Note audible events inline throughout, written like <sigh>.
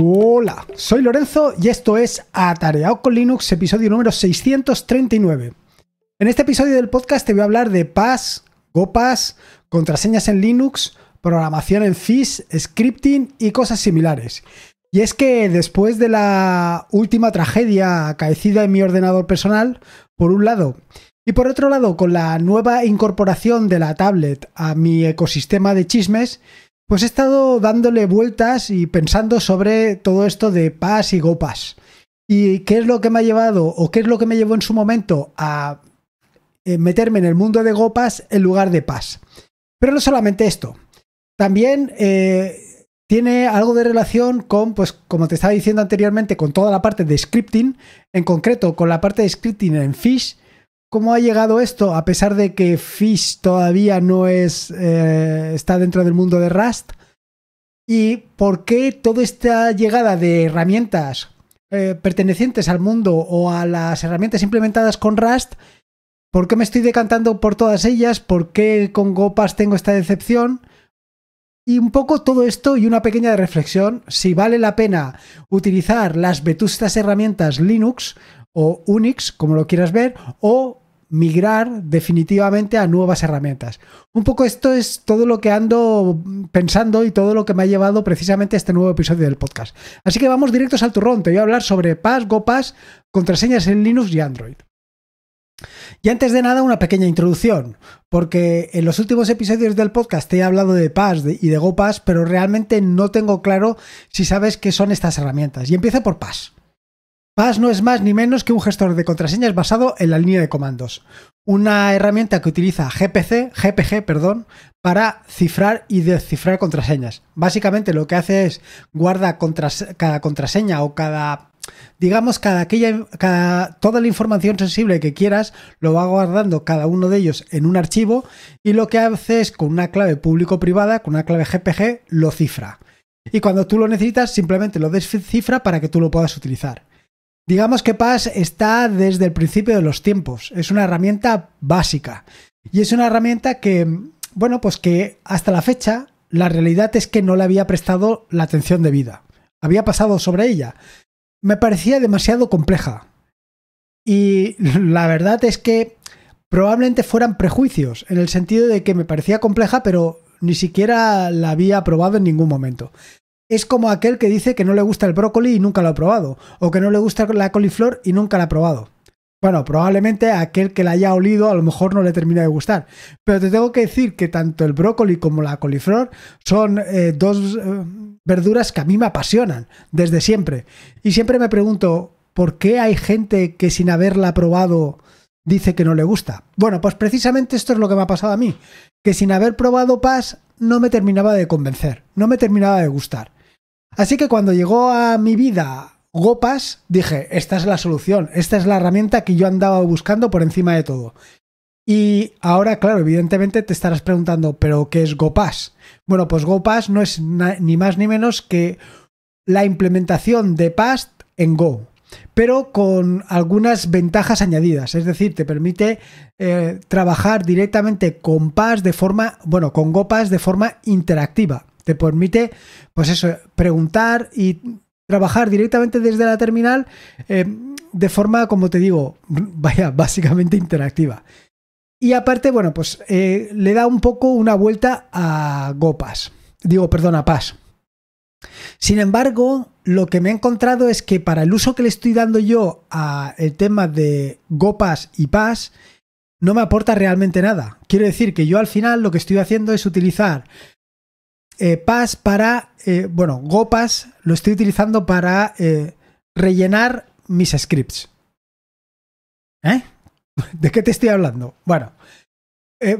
Hola, soy Lorenzo y esto es Atareado con Linux, episodio número 639. En este episodio del podcast te voy a hablar de PAS, GOPAS, contraseñas en Linux, programación en FIS, scripting y cosas similares. Y es que después de la última tragedia acaecida en mi ordenador personal, por un lado, y por otro lado, con la nueva incorporación de la tablet a mi ecosistema de chismes, pues he estado dándole vueltas y pensando sobre todo esto de PAS y Gopas. ¿Y qué es lo que me ha llevado o qué es lo que me llevó en su momento a eh, meterme en el mundo de Gopas en lugar de PAS? Pero no solamente esto. También eh, tiene algo de relación con, pues como te estaba diciendo anteriormente, con toda la parte de scripting, en concreto con la parte de scripting en Fish ¿Cómo ha llegado esto? A pesar de que Fish todavía no es. Eh, está dentro del mundo de Rust. ¿Y por qué toda esta llegada de herramientas eh, pertenecientes al mundo o a las herramientas implementadas con Rust? ¿Por qué me estoy decantando por todas ellas? ¿Por qué con Gopas tengo esta decepción? Y un poco todo esto y una pequeña reflexión, si vale la pena utilizar las vetustas herramientas Linux o Unix, como lo quieras ver, o migrar definitivamente a nuevas herramientas. Un poco esto es todo lo que ando pensando y todo lo que me ha llevado precisamente a este nuevo episodio del podcast. Así que vamos directos al turrón. Te voy a hablar sobre Pass, gopas, contraseñas en Linux y Android. Y antes de nada, una pequeña introducción, porque en los últimos episodios del podcast te he hablado de PAS y de Gopas, pero realmente no tengo claro si sabes qué son estas herramientas. Y empiezo por PAS PAS no es más ni menos que un gestor de contraseñas basado en la línea de comandos, una herramienta que utiliza GPC, GPG perdón, para cifrar y descifrar contraseñas. Básicamente lo que hace es guarda cada contraseña o cada digamos cada aquella toda la información sensible que quieras lo va guardando cada uno de ellos en un archivo y lo que hace es con una clave público privada, con una clave GPG lo cifra. Y cuando tú lo necesitas simplemente lo descifra para que tú lo puedas utilizar. Digamos que PAS está desde el principio de los tiempos. Es una herramienta básica. Y es una herramienta que, bueno, pues que hasta la fecha la realidad es que no le había prestado la atención debida. Había pasado sobre ella. Me parecía demasiado compleja. Y la verdad es que probablemente fueran prejuicios, en el sentido de que me parecía compleja, pero ni siquiera la había probado en ningún momento es como aquel que dice que no le gusta el brócoli y nunca lo ha probado, o que no le gusta la coliflor y nunca la ha probado. Bueno, probablemente aquel que la haya olido a lo mejor no le termina de gustar. Pero te tengo que decir que tanto el brócoli como la coliflor son eh, dos eh, verduras que a mí me apasionan desde siempre. Y siempre me pregunto, ¿por qué hay gente que sin haberla probado dice que no le gusta? Bueno, pues precisamente esto es lo que me ha pasado a mí. Que sin haber probado Paz no me terminaba de convencer, no me terminaba de gustar. Así que cuando llegó a mi vida Gopas, dije, esta es la solución, esta es la herramienta que yo andaba buscando por encima de todo. Y ahora, claro, evidentemente te estarás preguntando, ¿pero qué es GoPass? Bueno, pues GoPass no es ni más ni menos que la implementación de Past en Go, pero con algunas ventajas añadidas. Es decir, te permite eh, trabajar directamente con Past de forma, bueno, con GoPass de forma interactiva. Te permite, pues eso, preguntar y trabajar directamente desde la terminal eh, de forma, como te digo, <laughs> vaya, básicamente interactiva. Y aparte, bueno, pues eh, le da un poco una vuelta a Gopas. Digo, perdón, a Paz. Sin embargo, lo que me he encontrado es que para el uso que le estoy dando yo al tema de Gopas y Paz, no me aporta realmente nada. Quiero decir que yo al final lo que estoy haciendo es utilizar eh, PAS para, eh, bueno, Gopas lo estoy utilizando para eh, rellenar mis scripts. ¿Eh? <laughs> ¿De qué te estoy hablando? Bueno,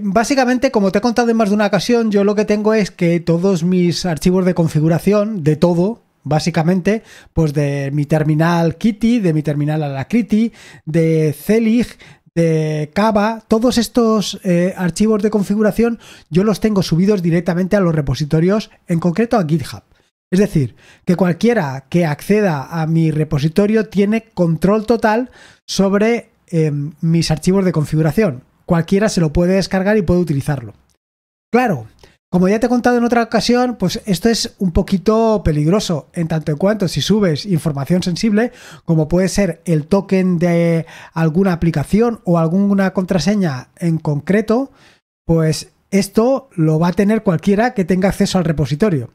básicamente, como te he contado en más de una ocasión, yo lo que tengo es que todos mis archivos de configuración, de todo, básicamente, pues de mi terminal Kitty, de mi terminal alacrity, de Celig, de Cava, todos estos eh, archivos de configuración yo los tengo subidos directamente a los repositorios, en concreto a GitHub. Es decir, que cualquiera que acceda a mi repositorio tiene control total sobre em, mis archivos de configuración. Cualquiera se lo puede descargar y puede utilizarlo. Claro, como ya te he contado en otra ocasión, pues esto es un poquito peligroso, en tanto en cuanto si subes información sensible, como puede ser el token de alguna aplicación o alguna contraseña en concreto, pues esto lo va a tener cualquiera que tenga acceso al repositorio.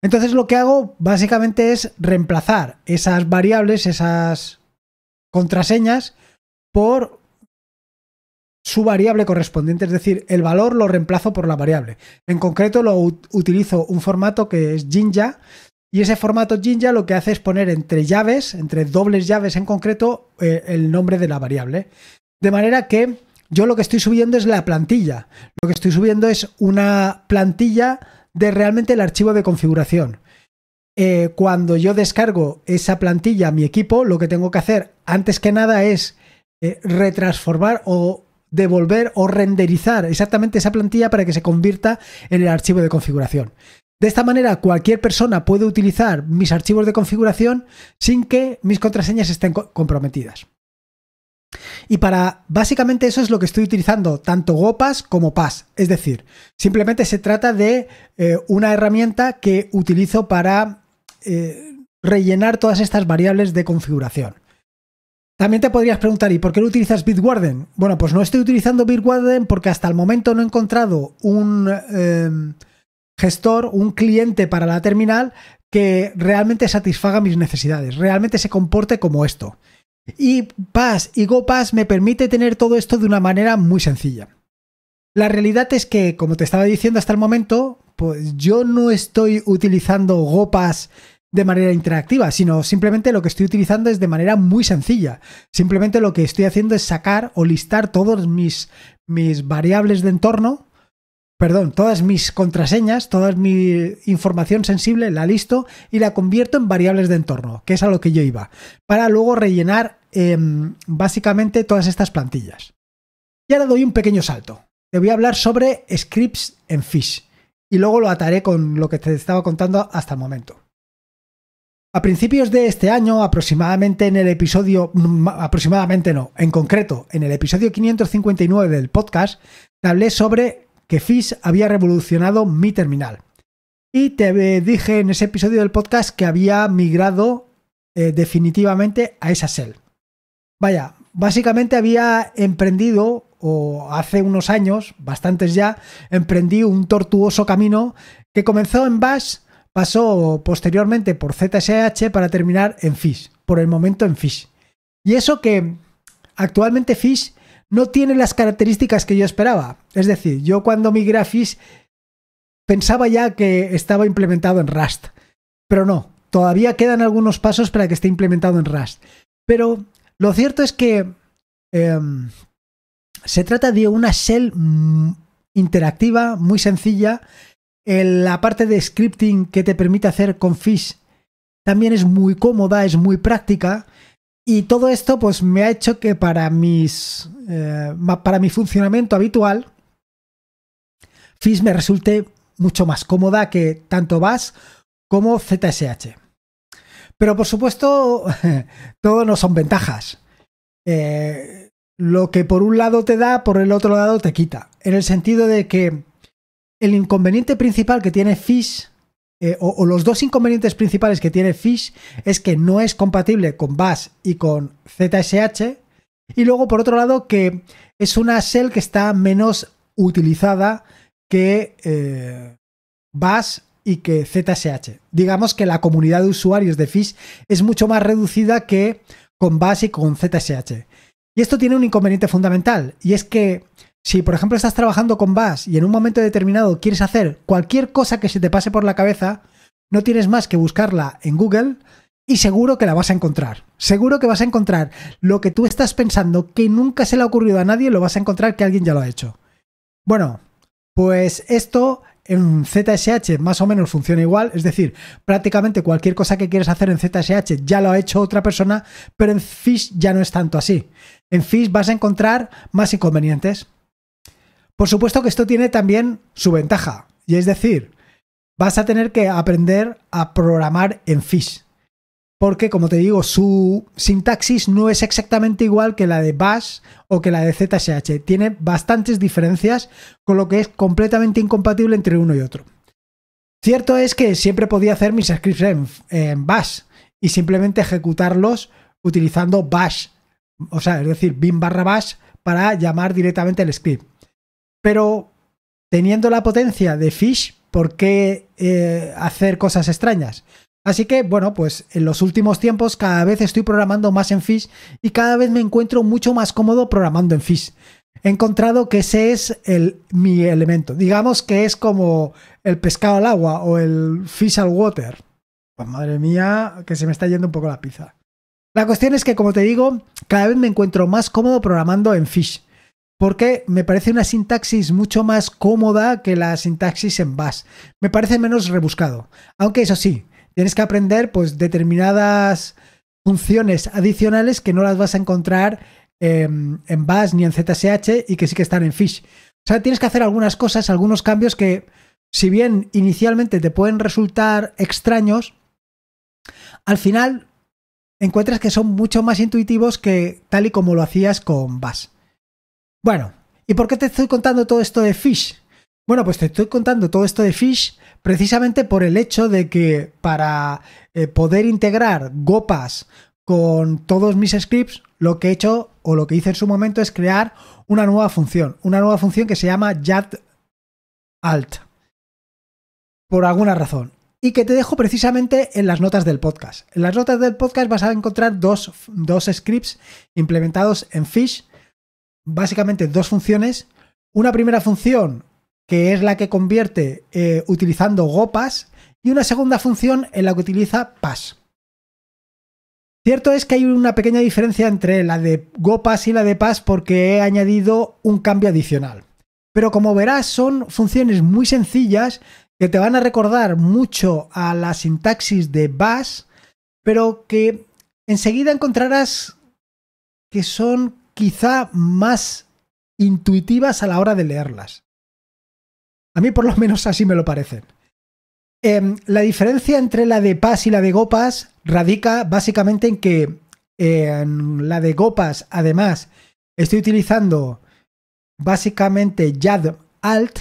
Entonces lo que hago básicamente es reemplazar esas variables, esas contraseñas, por su variable correspondiente, es decir, el valor lo reemplazo por la variable. En concreto lo utilizo un formato que es Jinja y ese formato Jinja lo que hace es poner entre llaves, entre dobles llaves en concreto, eh, el nombre de la variable. De manera que yo lo que estoy subiendo es la plantilla. Lo que estoy subiendo es una plantilla de realmente el archivo de configuración. Eh, cuando yo descargo esa plantilla a mi equipo, lo que tengo que hacer antes que nada es eh, retransformar o devolver o renderizar exactamente esa plantilla para que se convierta en el archivo de configuración. De esta manera, cualquier persona puede utilizar mis archivos de configuración sin que mis contraseñas estén comprometidas. Y para básicamente eso es lo que estoy utilizando, tanto GOPAS como pass Es decir, simplemente se trata de eh, una herramienta que utilizo para eh, rellenar todas estas variables de configuración. También te podrías preguntar, ¿y por qué no utilizas Bitwarden? Bueno, pues no estoy utilizando Bitwarden porque hasta el momento no he encontrado un em, gestor, un cliente para la terminal que realmente satisfaga mis necesidades, realmente se comporte como esto. Y Pass y GoPass me permite tener todo esto de una manera muy sencilla. La realidad es que, como te estaba diciendo hasta el momento, pues yo no estoy utilizando Gopas de manera interactiva, sino simplemente lo que estoy utilizando es de manera muy sencilla. Simplemente lo que estoy haciendo es sacar o listar todos mis, mis variables de entorno, perdón, todas mis contraseñas, toda mi información sensible, la listo y la convierto en variables de entorno, que es a lo que yo iba, para luego rellenar em, básicamente todas estas plantillas. Y ahora doy un pequeño salto. Te voy a hablar sobre scripts en Fish y luego lo ataré con lo que te estaba contando hasta el momento. A principios de este año, aproximadamente en el episodio, aproximadamente no, en concreto, en el episodio 559 del podcast, te hablé sobre que Fish había revolucionado mi terminal. Y te eh, dije en ese episodio del podcast que había migrado eh, definitivamente a esa cell. Vaya, básicamente había emprendido, o hace unos años, bastantes ya, emprendí un tortuoso camino que comenzó en Bash pasó posteriormente por ZSH para terminar en Fish, por el momento en Fish. Y eso que actualmente Fish no tiene las características que yo esperaba. Es decir, yo cuando migré a Fish pensaba ya que estaba implementado en Rust, pero no, todavía quedan algunos pasos para que esté implementado en Rust. Pero lo cierto es que em, se trata de una shell mm, interactiva muy sencilla la parte de scripting que te permite hacer con Fish también es muy cómoda, es muy práctica. Y todo esto pues me ha hecho que para, mis, eh, para mi funcionamiento habitual, Fish me resulte mucho más cómoda que tanto Bash como ZSH. Pero por supuesto, <laughs> todo no son ventajas. Eh, lo que por un lado te da, por el otro lado te quita. En el sentido de que el inconveniente principal que tiene Fish, eh, o, los dos inconvenientes principales que tiene Fish, es que no es compatible con Bash y con ZSH. Y luego, por otro lado, que es una shell que está menos utilizada que eh, Bash y que ZSH. Digamos que la comunidad de usuarios de Fish es mucho más reducida que con Bash y con ZSH. Y esto tiene un inconveniente fundamental, y es que si, por ejemplo, estás trabajando con Bash y en un momento determinado quieres hacer cualquier cosa que se te pase por la cabeza, no tienes más que buscarla en Google y seguro que la vas a encontrar. Seguro que vas a encontrar lo que tú estás pensando que nunca se le ha ocurrido a nadie, lo vas a encontrar que alguien ya lo ha hecho. Bueno, pues esto en ZSH más o menos funciona igual, es decir, prácticamente cualquier cosa que quieres hacer en ZSH ya lo ha hecho otra persona, pero en Fish ya no es tanto así. En Fish vas a encontrar más inconvenientes por supuesto que esto tiene también su ventaja, y es decir, vas a tener que aprender a programar en Fish. Porque, como te digo, su sintaxis no es exactamente igual que la de Bash o que la de ZSH. Tiene bastantes diferencias, con lo que es completamente incompatible entre uno y otro. Cierto es que siempre podía hacer mis scripts en, Bash y simplemente ejecutarlos utilizando Bash. O sea, es decir, bin barra Bash para llamar directamente el script pero teniendo la potencia de Fish, ¿por qué eh, hacer cosas extrañas? Así que, bueno, pues en los últimos tiempos cada vez estoy programando más en Fish y cada vez me encuentro mucho más cómodo programando en Fish. He encontrado que ese es el, mi elemento. Digamos que es como el pescado al agua o el fish al water. Pues madre mía, que se me está yendo un poco la pizza. La cuestión es que, como te digo, cada vez me encuentro más cómodo programando en Fish porque me parece una sintaxis mucho más cómoda que la sintaxis en Bash. Me parece menos rebuscado. Aunque eso sí, tienes que aprender pues determinadas funciones adicionales que no las vas a encontrar en Bash ni en ZSH y que sí que están en Fish. O sea, tienes que hacer algunas cosas, algunos cambios que si bien inicialmente te pueden resultar extraños, al final encuentras que son mucho más intuitivos que tal y como lo hacías con Bash. Bueno, ¿y por qué te estoy contando todo esto de Fish? Bueno, pues te estoy contando todo esto de Fish precisamente por el hecho de que para eh, poder integrar GOPAS con todos mis scripts, lo que he hecho o lo que hice en su momento es crear una nueva función, una nueva función que se llama JAT Alt. Por alguna razón. Y que te dejo precisamente en las notas del podcast. En las notas del podcast vas a encontrar dos, dos scripts implementados en Fish básicamente dos funciones. Una primera función que es la que convierte eh, utilizando Gopas, y una segunda función en la que utiliza Pass. Cierto es que hay una pequeña diferencia entre la de GoPass y la de Pass porque he añadido un cambio adicional. Pero como verás son funciones muy sencillas que te van a recordar mucho a la sintaxis de Bash, pero que enseguida encontrarás que son quizá más intuitivas a la hora de leerlas. A mí por lo menos así me lo parecen. Em, la diferencia entre la de PAS y la de Gopas radica básicamente en que en la de Gopas, además, estoy utilizando básicamente YAD Alt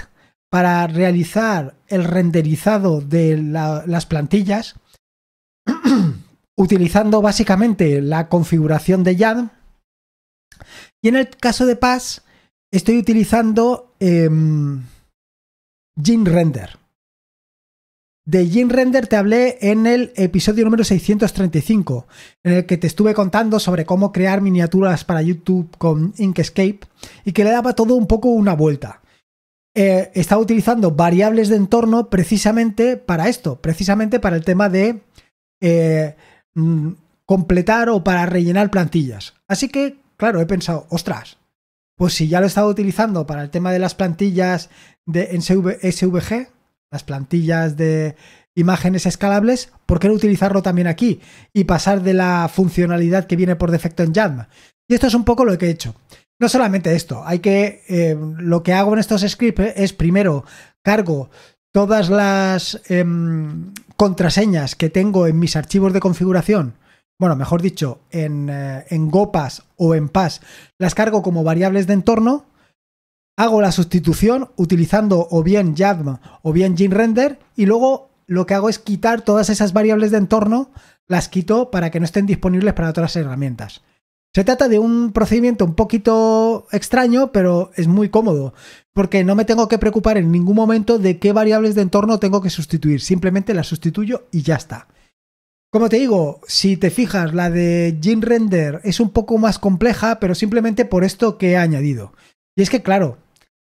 para realizar el renderizado de las plantillas, <clears throat> utilizando básicamente la configuración de YAD y en el caso de Paz, estoy utilizando eh, Render. De Gene Render te hablé en el episodio número 635, en el que te estuve contando sobre cómo crear miniaturas para YouTube con Inkscape y que le daba todo un poco una vuelta. Eh, estaba utilizando variables de entorno precisamente para esto, precisamente para el tema de eh, mm, completar o para rellenar plantillas. Así que claro, he pensado, ostras, pues si ya lo he estado utilizando para el tema de las plantillas de SVG, las plantillas de imágenes escalables, ¿por qué no utilizarlo también aquí y pasar de la funcionalidad que viene por defecto en Jam? Y esto es un poco lo que he hecho. No solamente esto, hay que eh, lo que hago en estos scripts es primero cargo todas las em, contraseñas que tengo en mis archivos de configuración bueno, mejor dicho, en, eh, en GoPass o en PAS, las cargo como variables de entorno, hago la sustitución utilizando o bien YADM o bien GeneRender y luego lo que hago es quitar todas esas variables de entorno, las quito para que no estén disponibles para otras herramientas. Se trata de un procedimiento un poquito extraño, pero es muy cómodo, porque no me tengo que preocupar en ningún momento de qué variables de entorno tengo que sustituir, simplemente las sustituyo y ya está. Como te digo, si te fijas, la de Jim Render es un poco más compleja, pero simplemente por esto que he añadido. Y es que, claro,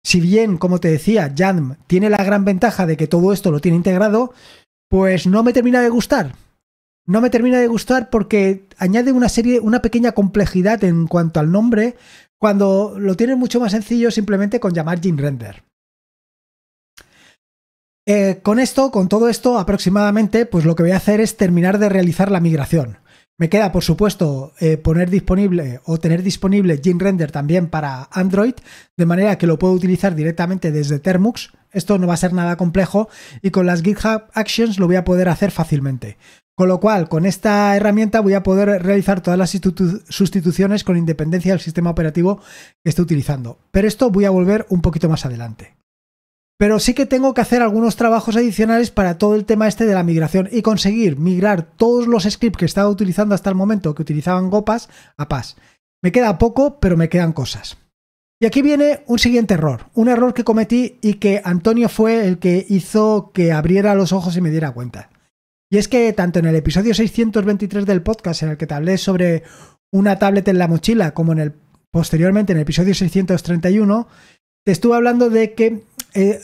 si bien, como te decía, Jam tiene la gran ventaja de que todo esto lo tiene integrado, pues no me termina de gustar. No me termina de gustar porque añade una serie, una pequeña complejidad en cuanto al nombre, cuando lo tienes mucho más sencillo simplemente con llamar Gin Render. Eh, con esto, con todo esto, aproximadamente, pues lo que voy a hacer es terminar de realizar la migración. Me queda, por supuesto, eh, poner disponible o tener disponible Render también para Android, de manera que lo puedo utilizar directamente desde Termux. Esto no va a ser nada complejo y con las GitHub Actions lo voy a poder hacer fácilmente. Con lo cual, con esta herramienta voy a poder realizar todas las sustituciones con independencia del sistema operativo que esté utilizando. Pero esto voy a volver un poquito más adelante pero sí que tengo que hacer algunos trabajos adicionales para todo el tema este de la migración y conseguir migrar todos los scripts que estaba utilizando hasta el momento que utilizaban Gopas a PAS. Me queda poco, pero me quedan cosas. Y aquí viene un siguiente error, un error que cometí y que Antonio fue el que hizo que abriera los ojos y me diera cuenta. Y es que tanto en el episodio 623 del podcast en el que te hablé sobre una tablet en la mochila como en el posteriormente en el episodio 631 te estuve hablando de que eh,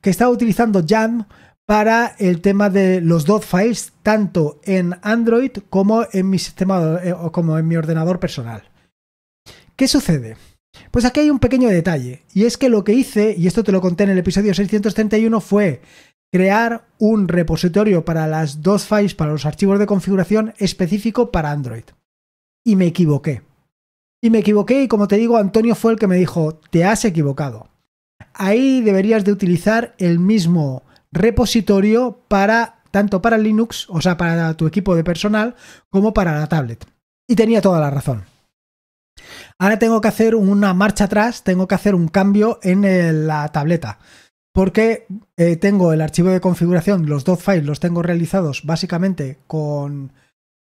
que estaba utilizando Jam para el tema de los dot files tanto en Android como en mi sistema eh, o como en mi ordenador personal. ¿Qué sucede? Pues aquí hay un pequeño detalle y es que lo que hice y esto te lo conté en el episodio 631 fue crear un repositorio para las dos files para los archivos de configuración específico para Android. Y me equivoqué. Y me equivoqué y como te digo, Antonio fue el que me dijo, "Te has equivocado." Ahí deberías de utilizar el mismo repositorio para tanto para Linux, o sea, para tu equipo de personal, como para la tablet. Y tenía toda la razón. Ahora tengo que hacer una marcha atrás, tengo que hacer un cambio en la tableta, porque eh, tengo el archivo de configuración, los dos files los tengo realizados básicamente con,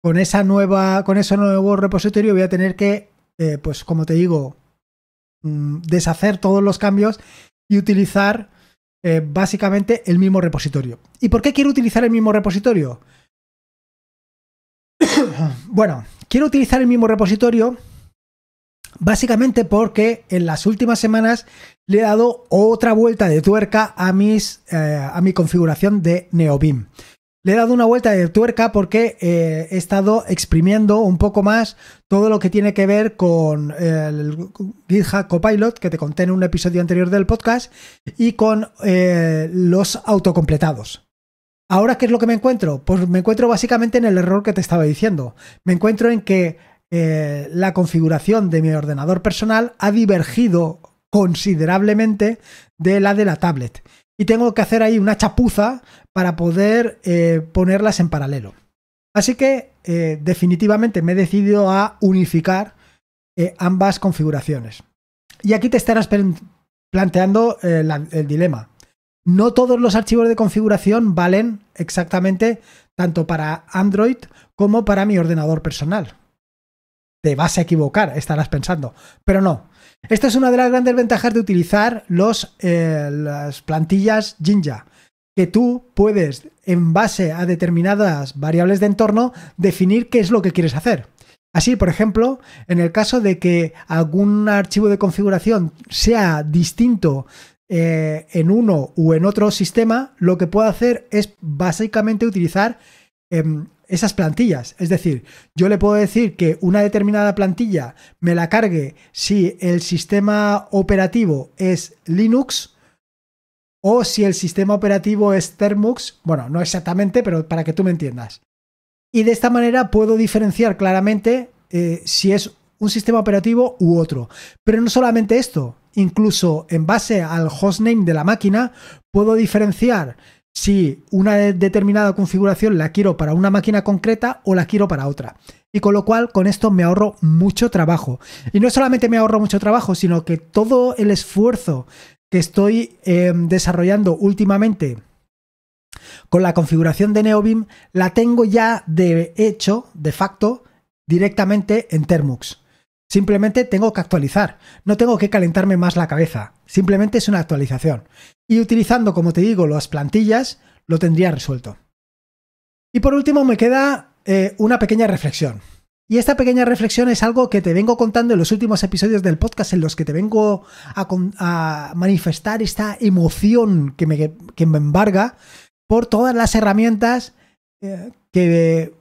con esa nueva, con ese nuevo repositorio. Voy a tener que, eh, pues como te digo, Mm, deshacer todos los cambios y utilizar eh, básicamente el mismo repositorio. ¿Y por qué quiero utilizar el mismo repositorio? <coughs> bueno, quiero utilizar el mismo repositorio básicamente porque en las últimas semanas le he dado otra vuelta de tuerca a, mis, eh, a mi configuración de Neobim. Le he dado una vuelta de tuerca porque eh, he estado exprimiendo un poco más todo lo que tiene que ver con eh, el GitHub Copilot, que te conté en un episodio anterior del podcast, y con eh, los autocompletados. Ahora, ¿qué es lo que me encuentro? Pues me encuentro básicamente en el error que te estaba diciendo. Me encuentro en que la configuración de mi ordenador personal ha divergido considerablemente de la de la tablet y tengo que hacer ahí una chapuza para poder eh, ponerlas en paralelo. Así que eh, definitivamente me he decidido a unificar eh, ambas configuraciones. Y aquí te estarás planteando el dilema. No todos los archivos de configuración valen exactamente tanto para Android como para mi ordenador personal. Te vas a equivocar, estarás pensando. Pero no, esta es una de las grandes ventajas de utilizar los, eh, las plantillas Jinja, que tú puedes, en base a determinadas variables de entorno, definir qué es lo que quieres hacer. Así, por ejemplo, en el caso de que algún archivo de configuración sea distinto eh, en uno u en otro sistema, lo que puedo hacer es básicamente utilizar em, esas plantillas. Es decir, yo le puedo decir que una determinada plantilla me la cargue si el sistema operativo es Linux o si el sistema operativo es Thermux. Bueno, no exactamente, pero para que tú me entiendas. Y de esta manera puedo diferenciar claramente eh, si es un sistema operativo u otro. Pero no solamente esto, incluso en base al hostname de la máquina, puedo diferenciar si una determinada configuración la quiero para una máquina concreta o la quiero para otra. Y con lo cual con esto me ahorro mucho trabajo. Y no solamente me ahorro mucho trabajo, sino que todo el esfuerzo que estoy em, desarrollando últimamente con la configuración de NeoBeam la tengo ya de hecho, de facto, directamente en Termux. Simplemente tengo que actualizar, no tengo que calentarme más la cabeza, simplemente es una actualización. Y utilizando, como te digo, las plantillas, lo tendría resuelto. Y por último me queda eh, una pequeña reflexión. Y esta pequeña reflexión es algo que te vengo contando en los últimos episodios del podcast en los que te vengo a, manifestar esta emoción que me, embarga por todas las herramientas eh, que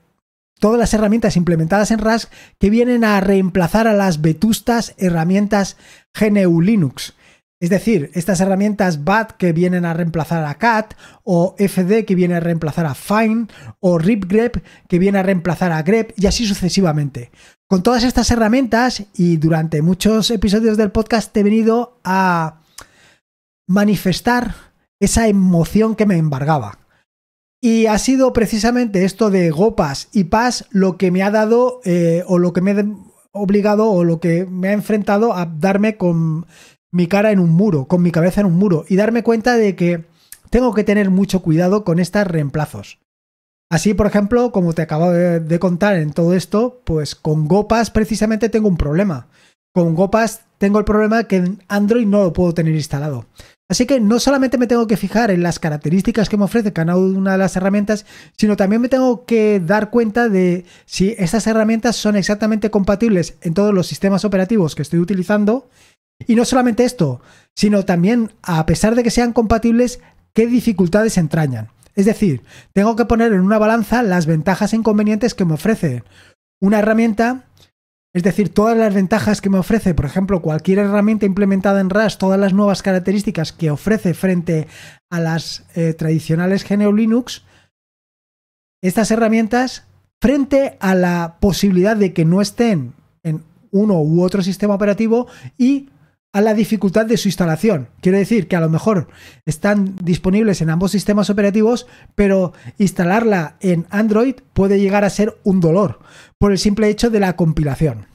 todas las herramientas implementadas en RAS que vienen a reemplazar a las vetustas herramientas GNU Linux. Es decir, estas herramientas BAT que vienen a reemplazar a CAT, o FD que viene a reemplazar a Find, o RipGrep que viene a reemplazar a grep, y así sucesivamente. Con todas estas herramientas, y durante muchos episodios del podcast he venido a manifestar esa emoción que me embargaba. Y ha sido precisamente esto de Gopas y Paz lo que me ha dado eh, o lo que me ha obligado o lo que me ha enfrentado a darme con mi cara en un muro, con mi cabeza en un muro y darme cuenta de que tengo que tener mucho cuidado con estos reemplazos. Así, por ejemplo, como te acabo de contar en todo esto, pues con Gopas precisamente tengo un problema. Con Gopas tengo el problema que en Android no lo puedo tener instalado. Así que no solamente me tengo que fijar en las características que me ofrece cada una de las herramientas, sino también me tengo que dar cuenta de si estas herramientas son exactamente compatibles en todos los sistemas operativos que estoy utilizando. Y no solamente esto, sino también, a pesar de que sean compatibles, qué dificultades entrañan. Es decir, tengo que poner en una balanza las ventajas e inconvenientes que me ofrece una herramienta es decir, todas las ventajas que me ofrece, por ejemplo, cualquier herramienta implementada en RAS, todas las nuevas características que ofrece frente a las eh, tradicionales GNU Linux, estas herramientas, frente a la posibilidad de que no estén en uno u otro sistema operativo y a la dificultad de su instalación. Quiero decir que a lo mejor están disponibles en ambos sistemas operativos, pero instalarla en Android puede llegar a ser un dolor por el simple hecho de la compilación.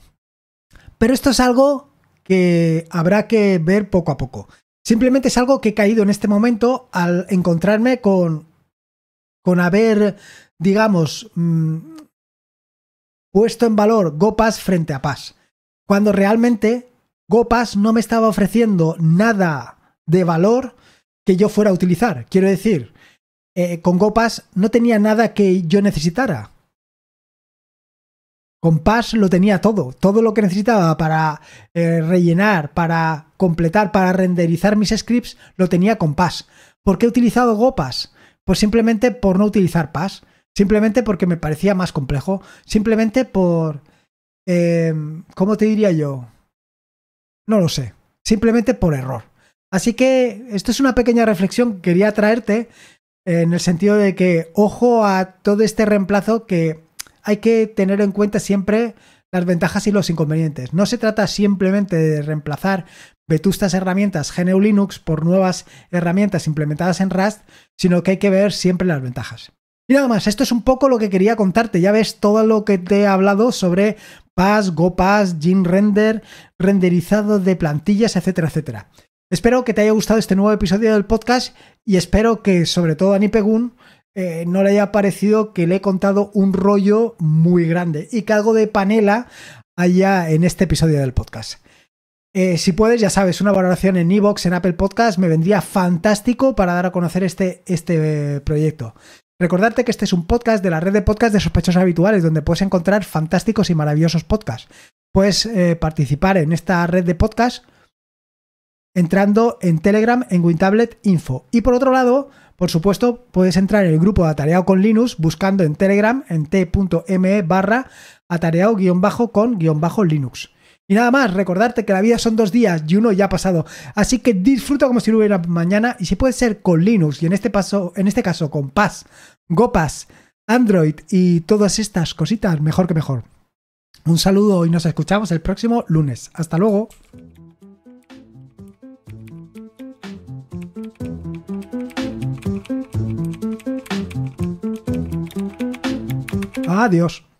Pero esto es algo que habrá que ver poco a poco. Simplemente es algo que he caído en este momento al encontrarme con, con haber, digamos, mm, puesto en valor GoPass frente a Paz, Cuando realmente GoPass no me estaba ofreciendo nada de valor que yo fuera a utilizar. Quiero decir, eh, con GoPass no tenía nada que yo necesitara pass lo tenía todo, todo lo que necesitaba para eh, rellenar, para completar, para renderizar mis scripts, lo tenía con pass, ¿Por qué he utilizado GoPass? Pues simplemente por no utilizar Pass, simplemente porque me parecía más complejo, simplemente por... Em, ¿Cómo te diría yo? No lo sé, simplemente por error. Así que esto es una pequeña reflexión que quería traerte en el sentido de que ojo a todo este reemplazo que hay que tener en cuenta siempre las ventajas y los inconvenientes. No se trata simplemente de reemplazar vetustas herramientas GNU Linux por nuevas herramientas implementadas en Rust, sino que hay que ver siempre las ventajas. Y nada más, esto es un poco lo que quería contarte. Ya ves todo lo que te he hablado sobre PAS, GoPass, Jin Render, renderizado de plantillas, etcétera, etcétera. Espero que te haya gustado este nuevo episodio del podcast y espero que, sobre todo Anipegun. Eh, no le haya parecido que le he contado un rollo muy grande y que algo de panela haya en este episodio del podcast. Eh, si puedes, ya sabes, una valoración en Evox, en Apple Podcast, me vendría fantástico para dar a conocer este, este eh, proyecto. Recordarte que este es un podcast de la red de podcasts de sospechosos habituales, donde puedes encontrar fantásticos y maravillosos podcasts. Puedes participar en esta red de podcasts entrando en Telegram en WinTablet Info. Y por otro lado, por supuesto, puedes entrar en el grupo de Atareado con Linux buscando en Telegram en t.me barra atareado-con-linux. Y nada más, recordarte que la vida son dos días y uno ya ha pasado. Así que disfruta como si no hubiera mañana y si puede ser con Linux y en este, paso, en este caso con Paz, GOPAS, Android y todas estas cositas, mejor que mejor. Un saludo y nos escuchamos el próximo lunes. Hasta luego. Adiós. Ah,